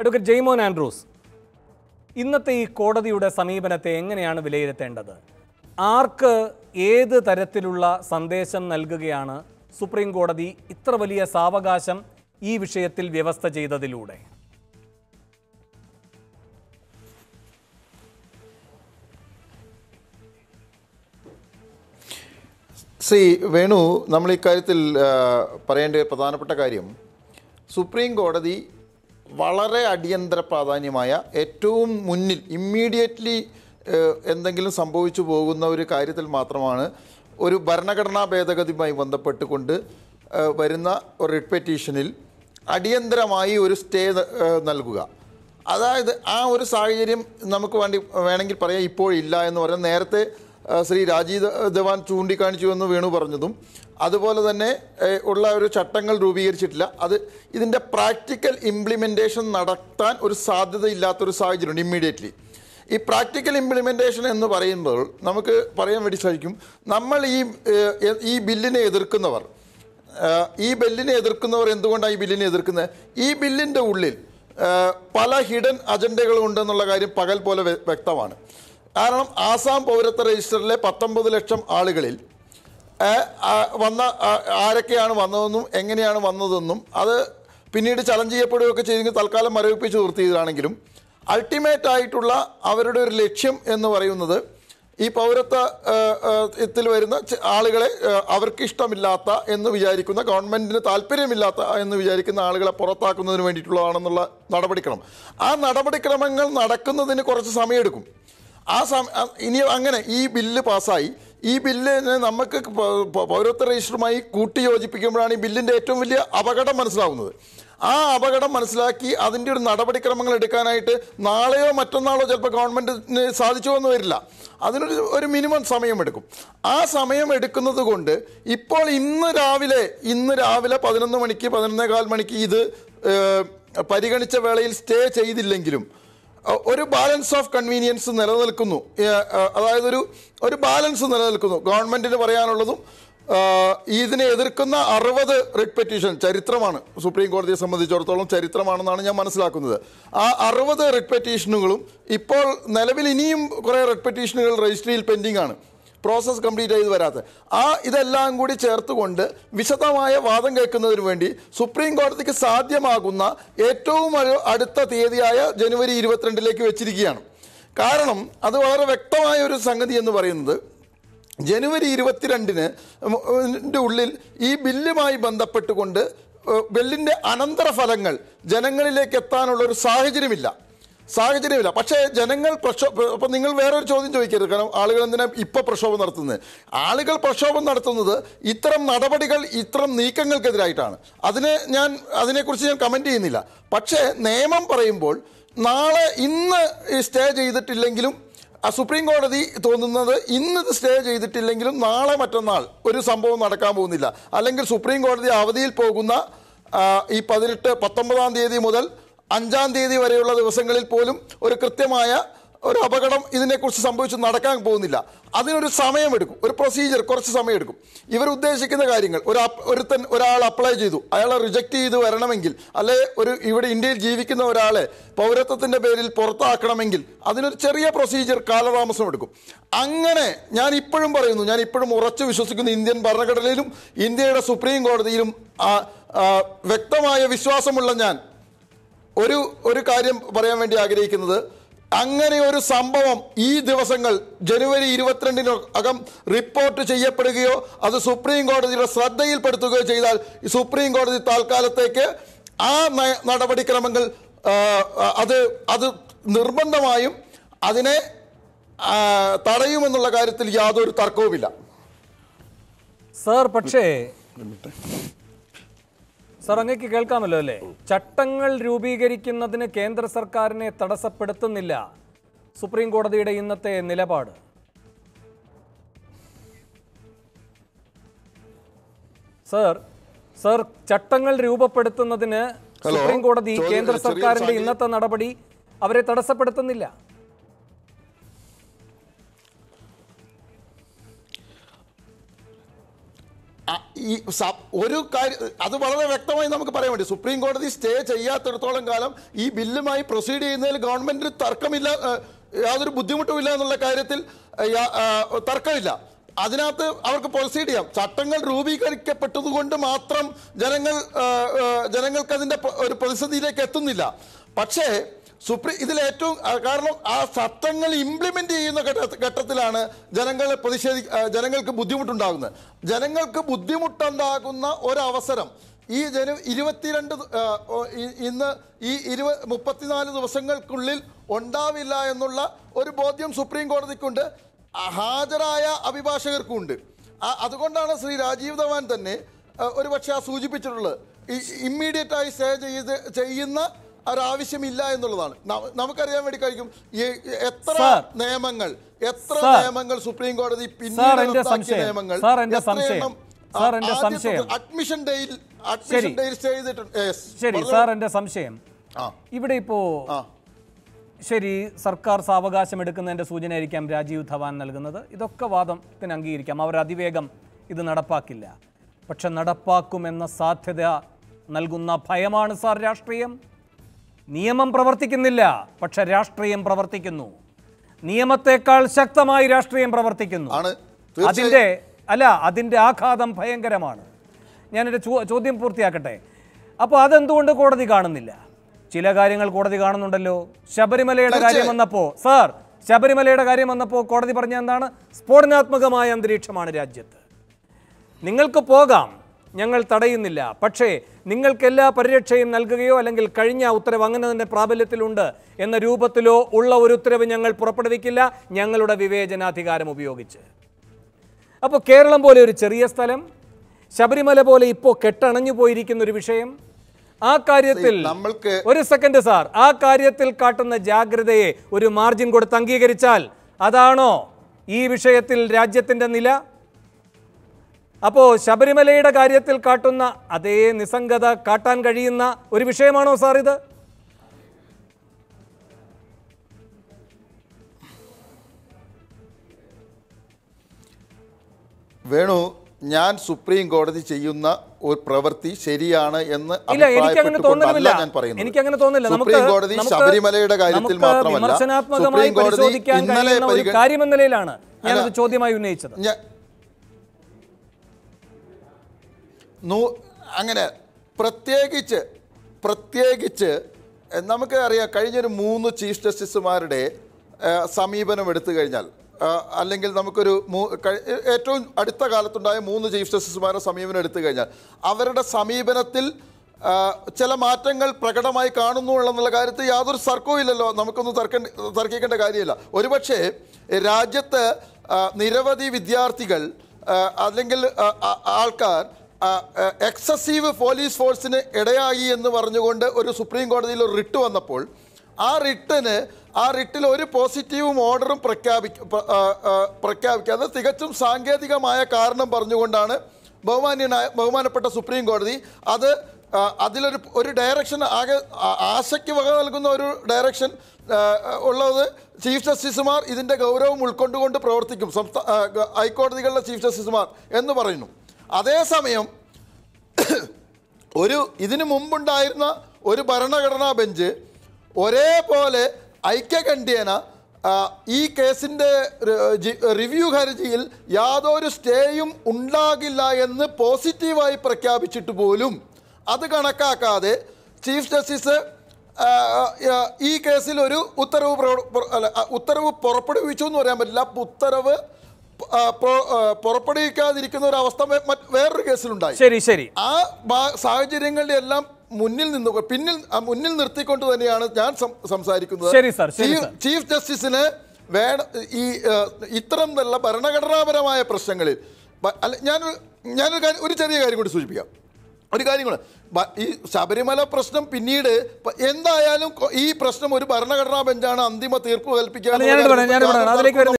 advocate Jaimon Andrews ഇന്നത്തെ ഈ കോടതിയുടെ സമീപനത്തെ എങ്ങനെയാണ് വിലയിരുത്തേണ്ടത് ആർക്ക് ഏത് തരത്തിലുള്ള സന്ദേശം നൽകുകയാണ് സുപ്രീം കോടതി ഇത്ര വലിയ സാവകാശം ഈ വിഷയത്തിൽ വ്യവസ്ഥ ചെയ്തതിലൂടെ സി വേണു നമ്മൾ ഇക്കാര്യത്തിൽ പറയേണ്ട പ്രധാനപ്പെട്ട കാര്യം സുപ്രീം കോടതി വളരെ അടിയന്തര പ്രാധാന്യമായ ഏറ്റവും മുന്നിൽ ഇമ്മീഡിയറ്റ്ലി എന്തെങ്കിലും സംഭവിച്ചു പോകുന്ന ഒരു കാര്യത്തിൽ മാത്രമാണ് ഒരു ഭരണഘടനാ ഭേദഗതിയുമായി ബന്ധപ്പെട്ടുകൊണ്ട് വരുന്ന ഒരു റിട്ട് പെറ്റീഷനിൽ അടിയന്തരമായി ഒരു സ്റ്റേ നൽകുക അതായത് ആ ഒരു സാഹചര്യം നമുക്ക് വേണ്ടി വേണമെങ്കിൽ പറയാം ഇപ്പോഴില്ല എന്ന് പറഞ്ഞാൽ നേരത്തെ ശ്രീ രാജീവ് ധവാൻ എന്ന് വേണു പറഞ്ഞതും അതുപോലെ തന്നെ ഉള്ള ഒരു ചട്ടങ്ങൾ രൂപീകരിച്ചിട്ടില്ല അത് ഇതിൻ്റെ പ്രാക്ടിക്കൽ ഇംപ്ലിമെൻറ്റേഷൻ നടത്താൻ ഒരു സാധ്യതയില്ലാത്തൊരു സാഹചര്യമുണ്ട് ഇമ്മീഡിയറ്റ്ലി ഈ പ്രാക്ടിക്കൽ ഇംപ്ലിമെൻറ്റേഷൻ എന്ന് പറയുമ്പോൾ നമുക്ക് പറയാൻ വേണ്ടി സാധിക്കും നമ്മൾ ഈ ഈ ബില്ലിനെ എതിർക്കുന്നവർ ഈ ബില്ലിനെ എതിർക്കുന്നവർ എന്തുകൊണ്ടാണ് ഈ ബില്ലിനെ എതിർക്കുന്നത് ഈ ബില്ലിൻ്റെ ഉള്ളിൽ പല ഹിഡൻ അജണ്ടകളും ഉണ്ടെന്നുള്ള കാര്യം പകൽ പോലെ വ്യക്തമാണ് കാരണം ആസാം പൗരത്വ രജിസ്റ്ററിലെ പത്തൊമ്പത് ലക്ഷം ആളുകളിൽ വന്ന ആരൊക്കെയാണ് വന്നതെന്നും എങ്ങനെയാണ് വന്നതെന്നും അത് പിന്നീട് ചലഞ്ച് ചെയ്യപ്പെടുകയൊക്കെ ചെയ്തെങ്കിൽ തൽക്കാലം മരവിപ്പിച്ച് നിർത്തിയതാണെങ്കിലും അൾട്ടിമേറ്റ് ആയിട്ടുള്ള അവരുടെ ഒരു ലക്ഷ്യം എന്ന് പറയുന്നത് ഈ പൗരത്വത്തിൽ വരുന്ന ആളുകളെ അവർക്കിഷ്ടമില്ലാത്ത എന്ന് വിചാരിക്കുന്ന ഗവൺമെൻറ്റിന് താല്പര്യമില്ലാത്ത എന്ന് വിചാരിക്കുന്ന ആളുകളെ പുറത്താക്കുന്നതിന് വേണ്ടിയിട്ടുള്ളതാണെന്നുള്ള നടപടിക്രമം ആ നടപടിക്രമങ്ങൾ നടക്കുന്നതിന് കുറച്ച് സമയമെടുക്കും ആ സമ ഇനി അങ്ങനെ ഈ ബില്ല് പാസ്സായി ഈ ബില്ലിനെ നമുക്ക് പൗരത്വ രജിസ്റ്ററുമായി കൂട്ടി യോജിപ്പിക്കുമ്പോഴാണ് ഈ ബില്ലിൻ്റെ ഏറ്റവും വലിയ അപകടം മനസ്സിലാവുന്നത് ആ അപകടം മനസ്സിലാക്കി അതിൻ്റെ ഒരു നടപടിക്രമങ്ങൾ എടുക്കാനായിട്ട് നാളെയോ മറ്റന്നാളോ ചിലപ്പോൾ ഗവൺമെൻറ്റിന് സാധിച്ചു എന്ന് വരില്ല അതിനൊരു ഒരു മിനിമം സമയമെടുക്കും ആ സമയം എടുക്കുന്നത് കൊണ്ട് ഇപ്പോൾ ഇന്ന് രാവിലെ ഇന്ന് രാവിലെ പതിനൊന്ന് മണിക്ക് പതിനൊന്നേകാൽ മണിക്ക് ഇത് പരിഗണിച്ച വേളയിൽ സ്റ്റേ ചെയ്തില്ലെങ്കിലും ഒരു ബാലൻസ് ഓഫ് കൺവീനിയൻസ് നിലനിൽക്കുന്നു അതായത് ഒരു ഒരു ബാലൻസ് നിലനിൽക്കുന്നു ഗവൺമെൻറ്റിന് പറയാനുള്ളതും ഇതിനെ എതിർക്കുന്ന അറുപത് റിട്ട് പെറ്റീഷൻ ചരിത്രമാണ് സുപ്രീം കോടതിയെ സംബന്ധിച്ചിടത്തോളം ചരിത്രമാണെന്നാണ് ഞാൻ മനസ്സിലാക്കുന്നത് ആ അറുപത് റിട്ട് പെറ്റീഷനുകളും ഇപ്പോൾ നിലവിൽ ഇനിയും കുറേ റിട്ട് പെറ്റീഷനുകൾ രജിസ്ട്രിയിൽ പെൻഡിംഗ് ആണ് പ്രോസസ്സ് കംപ്ലീറ്റ് ചെയ്ത് വരാത്തത് ആ ഇതെല്ലാം കൂടി ചേർത്തുകൊണ്ട് വിശദമായ വാദം കേൾക്കുന്നതിന് വേണ്ടി സുപ്രീം കോടതിക്ക് സാധ്യമാകുന്ന ഏറ്റവും അടുത്ത തീയതിയായ ജനുവരി ഇരുപത്തിരണ്ടിലേക്ക് വെച്ചിരിക്കുകയാണ് കാരണം അത് വളരെ വ്യക്തമായ ഒരു സംഗതി എന്ന് പറയുന്നത് ജനുവരി ഇരുപത്തിരണ്ടിന് ഉള്ളിൽ ഈ ബില്ലുമായി ബന്ധപ്പെട്ടുകൊണ്ട് ബില്ലിൻ്റെ അനന്തരഫലങ്ങൾ ജനങ്ങളിലേക്ക് എത്താനുള്ള ഒരു സാഹചര്യമില്ല സാഹചര്യമില്ല പക്ഷേ ജനങ്ങൾ പ്രക്ഷോ അപ്പം നിങ്ങൾ വേറൊരു ചോദ്യം ചോദിക്കരുത് കാരണം ആളുകൾ എന്തിനാ ഇപ്പോൾ പ്രക്ഷോഭം നടത്തുന്നത് ആളുകൾ പ്രക്ഷോഭം നടത്തുന്നത് ഇത്തരം നടപടികൾ ഇത്തരം നീക്കങ്ങൾക്കെതിരായിട്ടാണ് അതിനെ ഞാൻ അതിനെക്കുറിച്ച് ഞാൻ കമൻറ്റ് ചെയ്യുന്നില്ല പക്ഷേ നിയമം പറയുമ്പോൾ നാളെ ഇന്ന് സ്റ്റേ ചെയ്തിട്ടില്ലെങ്കിലും സുപ്രീം കോടതി തോന്നുന്നത് ഇന്ന് സ്റ്റേ ചെയ്തിട്ടില്ലെങ്കിലും നാളെ മറ്റന്നാൾ ഒരു സംഭവം നടക്കാൻ പോകുന്നില്ല അല്ലെങ്കിൽ സുപ്രീം കോടതി അവധിയിൽ പോകുന്ന ഈ പതിനെട്ട് പത്തൊമ്പതാം തീയതി മുതൽ അഞ്ചാം തീയതി വരെയുള്ള ദിവസങ്ങളിൽ പോലും ഒരു കൃത്യമായ ഒരു അപകടം ഇതിനെക്കുറിച്ച് സംഭവിച്ച് നടക്കാൻ പോകുന്നില്ല അതിനൊരു സമയമെടുക്കും ഒരു പ്രൊസീജിയർ കുറച്ച് സമയമെടുക്കും ഇവർ ഉദ്ദേശിക്കുന്ന കാര്യങ്ങൾ ഒരു ഒരുത്തൻ ഒരാൾ അപ്ലൈ ചെയ്തു അയാളെ റിജക്റ്റ് ചെയ്ത് വരണമെങ്കിൽ അല്ലെ ഒരു ഇവിടെ ഇന്ത്യയിൽ ജീവിക്കുന്ന ഒരാളെ പൗരത്വത്തിൻ്റെ പേരിൽ പുറത്താക്കണമെങ്കിൽ അതിനൊരു ചെറിയ പ്രൊസീജിയർ കാലതാമസം എടുക്കും അങ്ങനെ ഞാൻ ഇപ്പോഴും പറയുന്നു ഞാൻ ഇപ്പോഴും ഉറച്ചു വിശ്വസിക്കുന്നു ഇന്ത്യൻ ഭരണഘടനയിലും ഇന്ത്യയുടെ സുപ്രീം കോടതിയിലും വ്യക്തമായ വിശ്വാസമുള്ള ഞാൻ ഒരു ഒരു കാര്യം പറയാൻ വേണ്ടി ആഗ്രഹിക്കുന്നത് അങ്ങനെ ഒരു സംഭവം ഈ ദിവസങ്ങൾ ജനുവരി ഇരുപത്തിരണ്ടിന് അകം റിപ്പോർട്ട് ചെയ്യപ്പെടുകയോ അത് സുപ്രീം കോടതിയുടെ ശ്രദ്ധയിൽപ്പെടുത്തുകയോ ചെയ്താൽ സുപ്രീം കോടതി താൽക്കാലത്തേക്ക് ആ നടപടിക്രമങ്ങൾ അത് അത് നിർബന്ധമായും അതിനെ തടയുമെന്നുള്ള കാര്യത്തിൽ യാതൊരു തർക്കവുമില്ല സാർ പക്ഷേ സാർ അങ്ങേക്ക് കേൾക്കാമല്ലോ അല്ലേ ചട്ടങ്ങൾ രൂപീകരിക്കുന്നതിന് കേന്ദ്ര സർക്കാരിനെ തടസ്സപ്പെടുത്തുന്നില്ല സുപ്രീം കോടതിയുടെ ഇന്നത്തെ നിലപാട് സർ സർ ചട്ടങ്ങൾ രൂപപ്പെടുത്തുന്നതിന് സുപ്രീം കോടതി കേന്ദ്ര സർക്കാരിന്റെ ഇന്നത്തെ നടപടി അവരെ തടസ്സപ്പെടുത്തുന്നില്ല ഈ ഒരു കാര്യം അത് വളരെ വ്യക്തമായി നമുക്ക് പറയാൻ വേണ്ടി സുപ്രീം കോടതി സ്റ്റേ ചെയ്യാത്തിടത്തോളം കാലം ഈ ബില്ലുമായി പ്രൊസീഡ് ചെയ്യുന്നതിൽ ഗവൺമെന്റിന് തർക്കമില്ല യാതൊരു ബുദ്ധിമുട്ടുമില്ല എന്നുള്ള കാര്യത്തിൽ തർക്കമില്ല അതിനകത്ത് അവർക്ക് പ്രൊസീഡ് ചെയ്യാം ചട്ടങ്ങൾ രൂപീകരിക്കപ്പെട്ടതുകൊണ്ട് മാത്രം ജനങ്ങൾ ജനങ്ങൾക്ക് അതിൻ്റെ ഒരു പ്രതിസന്ധിയിലേക്ക് എത്തുന്നില്ല പക്ഷേ സുപ്രീം ഇതിലേറ്റവും കാരണം ആ സത്വങ്ങൾ ഇംപ്ലിമെൻ്റ് ചെയ്യുന്ന ഘട്ടത്തിലാണ് ജനങ്ങളെ പ്രതിഷേധി ജനങ്ങൾക്ക് ബുദ്ധിമുട്ടുണ്ടാകുന്നത് ജനങ്ങൾക്ക് ബുദ്ധിമുട്ടുണ്ടാകുന്ന ഒരവസരം ഈ ജന ഇരുപത്തിരണ്ട് ഇന്ന് ഈ ഇരുപ മുപ്പത്തിനാല് ദിവസങ്ങൾക്കുള്ളിൽ ഉണ്ടാവില്ല എന്നുള്ള ഒരു ബോധ്യം സുപ്രീം കോടതിക്കുണ്ട് ഹാജരായ അഭിഭാഷകർക്കുണ്ട് അതുകൊണ്ടാണ് ശ്രീ രാജീവ് ധവാൻ തന്നെ ഒരുപക്ഷെ ആ സൂചിപ്പിച്ചിട്ടുള്ളത് ഇമ്മീഡിയറ്റായി സ്റ്റേ ചെയ്ത് ചെയ്യുന്ന ഒരാവശ്യമില്ല എന്നുള്ളതാണ് നമുക്കറിയാൻ വേണ്ടി കഴിക്കും എത്ര നിയമങ്ങൾ എത്ര നിയമങ്ങൾ സുപ്രീം കോടതി പിന്നീട് നിയമങ്ങൾ സംശയം അഡ്മിഷൻ ഡേയിൽ അഡ്മിഷൻ ഡേയിൽ ശരി സാർ എന്റെ സംശയം ഇവിടെ ഇപ്പോ ശരി സർക്കാർ സാവകാശം എടുക്കുന്നതിന്റെ ആയിരിക്കാം രാജീവ് ധവാൻ നൽകുന്നത് ഇതൊക്കെ വാദത്തിന് അംഗീകരിക്കാം അവർ അതിവേഗം ഇത് നടപ്പാക്കില്ല പക്ഷെ നടപ്പാക്കുമെന്ന സാധ്യത നൽകുന്ന ഭയമാണ് സാർ രാഷ്ട്രീയം നിയമം പ്രവർത്തിക്കുന്നില്ല പക്ഷെ രാഷ്ട്രീയം പ്രവർത്തിക്കുന്നു നിയമത്തെക്കാൾ ശക്തമായി രാഷ്ട്രീയം പ്രവർത്തിക്കുന്നു അതിൻ്റെ അല്ല അതിൻ്റെ ആഘാതം ഭയങ്കരമാണ് ഞാനൊരു ചോദ്യം പൂർത്തിയാക്കട്ടെ അപ്പോൾ അതെന്തുകൊണ്ട് കോടതി കാണുന്നില്ല ചില കാര്യങ്ങൾ കോടതി കാണുന്നുണ്ടല്ലോ ശബരിമലയുടെ കാര്യം വന്നപ്പോൾ സാർ ശബരിമലയുടെ കാര്യം വന്നപ്പോൾ കോടതി പറഞ്ഞ എന്താണ് സ്ഫോടനാത്മകമായ അന്തരീക്ഷമാണ് രാജ്യത്ത് നിങ്ങൾക്ക് പോകാം ഞങ്ങൾ തടയുന്നില്ല പക്ഷേ നിങ്ങൾക്കെല്ലാ പരിരക്ഷയും നൽകുകയോ അല്ലെങ്കിൽ കഴിഞ്ഞ ഉത്തരവ് അങ്ങനെ തന്നെ പ്രാബല്യത്തിലുണ്ട് എന്ന രൂപത്തിലോ ഉള്ള ഒരു ഉത്തരവ് ഞങ്ങൾ പുറപ്പെടുവിക്കില്ല ഞങ്ങളുടെ വിവേചനാധികാരം ഉപയോഗിച്ച് അപ്പോൾ കേരളം പോലെ ഒരു ചെറിയ സ്ഥലം ശബരിമല പോലെ ഇപ്പോൾ കെട്ടണഞ്ഞു പോയിരിക്കുന്ന ഒരു വിഷയം ആ കാര്യത്തിൽ നമ്മൾക്ക് ഒരു സെക്കൻഡ് സാർ ആ കാര്യത്തിൽ കാട്ടുന്ന ജാഗ്രതയെ ഒരു മാർജിൻ കൊടുത്ത് അംഗീകരിച്ചാൽ അതാണോ ഈ വിഷയത്തിൽ രാജ്യത്തിന്റെ നില അപ്പോ ശബരിമലയുടെ കാര്യത്തിൽ കാട്ടുന്ന അതേ നിസ്സംഗത കാട്ടാൻ കഴിയുന്ന ഒരു വിഷയമാണോ സാർ ഇത് വേണു ഞാൻ സുപ്രീം കോടതി ചെയ്യുന്ന ഒരു പ്രവൃത്തി ശരിയാണ് എന്ന് അഭിപ്രായപ്പെട്ടുകൊണ്ടല്ല ഞാൻ പറയുന്നത് സുപ്രീം കോടതി ശബരിമലയുടെ കാര്യത്തിൽ മാത്രമല്ല സുപ്രീം കോടതി ഇന്നലെ കാര്യമെന്ന നിലയിലാണ് പരിഗണന ചോദ്യമായി ഉന്നയിച്ചത് അങ്ങനെ പ്രത്യേകിച്ച് പ്രത്യേകിച്ച് നമുക്ക് അറിയാം കഴിഞ്ഞൊരു മൂന്ന് ചീഫ് ജസ്റ്റിസുമാരുടെ സമീപനം എടുത്തു കഴിഞ്ഞാൽ അല്ലെങ്കിൽ നമുക്കൊരു ഏറ്റവും അടുത്ത കാലത്തുണ്ടായ മൂന്ന് ചീഫ് ജസ്റ്റിസുമാരുടെ സമീപനം എടുത്തു കഴിഞ്ഞാൽ അവരുടെ സമീപനത്തിൽ ചില മാറ്റങ്ങൾ പ്രകടമായി കാണുന്നു എന്നുള്ള കാര്യത്തിൽ യാതൊരു തർക്കവും ഇല്ലല്ലോ നമുക്കൊന്നും തർക്ക തർക്കിക്കേണ്ട കാര്യമില്ല ഒരുപക്ഷെ രാജ്യത്ത് നിരവധി വിദ്യാർത്ഥികൾ അല്ലെങ്കിൽ ആൾക്കാർ എക്സസീവ് പോലീസ് ഫോഴ്സിന് ഇടയായി എന്ന് പറഞ്ഞുകൊണ്ട് ഒരു സുപ്രീം കോടതിയിൽ ഒരു റിട്ട് വന്നപ്പോൾ ആ റിട്ടിന് ആ റിട്ടിൽ ഒരു പോസിറ്റീവും ഓർഡറും പ്രഖ്യാപി പ്രഖ്യാപിക്കാതെ തികച്ചും സാങ്കേതികമായ കാരണം പറഞ്ഞുകൊണ്ടാണ് ബഹുമാന്യനായ ബഹുമാനപ്പെട്ട സുപ്രീം കോടതി അത് അതിലൊരു ഒരു ഡയറക്ഷൻ ആകെ ആശയ്ക്ക് വക നൽകുന്ന ഒരു ഡയറക്ഷൻ ഉള്ളത് ചീഫ് ജസ്റ്റിസുമാർ ഇതിൻ്റെ ഗൗരവം ഉൾക്കൊണ്ടുകൊണ്ട് പ്രവർത്തിക്കും സംസ്ഥാന ഹൈക്കോടതികളിലെ ചീഫ് ജസ്റ്റിസുമാർ എന്ന് പറയുന്നു അതേസമയം ഒരു ഇതിനു മുമ്പുണ്ടായിരുന്ന ഒരു ഭരണഘടനാ ബെഞ്ച് ഒരേപോലെ ഐക്യകണ്ഠ്യേന ഈ കേസിൻ്റെ റിവ്യൂ ഹർജിയിൽ യാതൊരു സ്റ്റേയും ഉണ്ടാകില്ല എന്ന് പോസിറ്റീവായി പ്രഖ്യാപിച്ചിട്ട് പോലും അത് കണക്കാക്കാതെ ചീഫ് ജസ്റ്റിസ് ഈ കേസിൽ ഒരു ഉത്തരവ് ഉത്തരവ് പുറപ്പെടുവിച്ചു എന്ന് പറയാൻ പറ്റില്ല ഉത്തരവ് പുറപ്പെടുവിക്കാതിരിക്കുന്ന ഒരു അവസ്ഥ വേറൊരു കേസിലുണ്ടായി ശരി ശരി ആ സാഹചര്യങ്ങളുടെ എല്ലാം മുന്നിൽ നിന്ന് പിന്നിൽ മുന്നിൽ നിർത്തിക്കൊണ്ട് തന്നെയാണ് ഞാൻ സംസാരിക്കുന്നത് ചീഫ് ജസ്റ്റിസിന് വേണം ഈ ഇത്തരം നല്ല ഭരണഘടനാപരമായ പ്രശ്നങ്ങളിൽ അല്ല ഞാൻ ഞാനൊരു കാര്യം ഒരു ചെറിയ കാര്യം കൂടി സൂചിപ്പിക്കാം ഒരു കാര്യം കൂടെ ഈ ശബരിമല പ്രശ്നം പിന്നീട് എന്തായാലും ഈ പ്രശ്നം ഒരു ഭരണഘടനാ ബെഞ്ചാണ് അന്തിമ തീർപ്പ് കൽപ്പിക്കാൻ